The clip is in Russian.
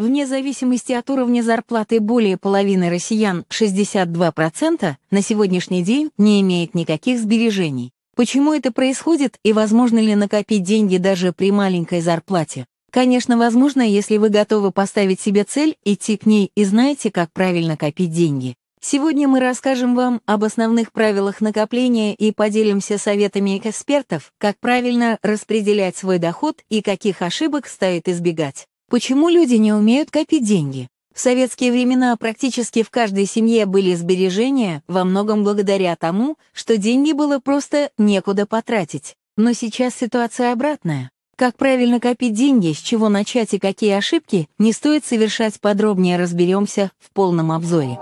Вне зависимости от уровня зарплаты более половины россиян, 62%, на сегодняшний день не имеет никаких сбережений. Почему это происходит и возможно ли накопить деньги даже при маленькой зарплате? Конечно, возможно, если вы готовы поставить себе цель, идти к ней и знаете, как правильно копить деньги. Сегодня мы расскажем вам об основных правилах накопления и поделимся советами экспертов, как правильно распределять свой доход и каких ошибок стоит избегать. Почему люди не умеют копить деньги? В советские времена практически в каждой семье были сбережения, во многом благодаря тому, что деньги было просто некуда потратить. Но сейчас ситуация обратная. Как правильно копить деньги, с чего начать и какие ошибки, не стоит совершать подробнее разберемся в полном обзоре.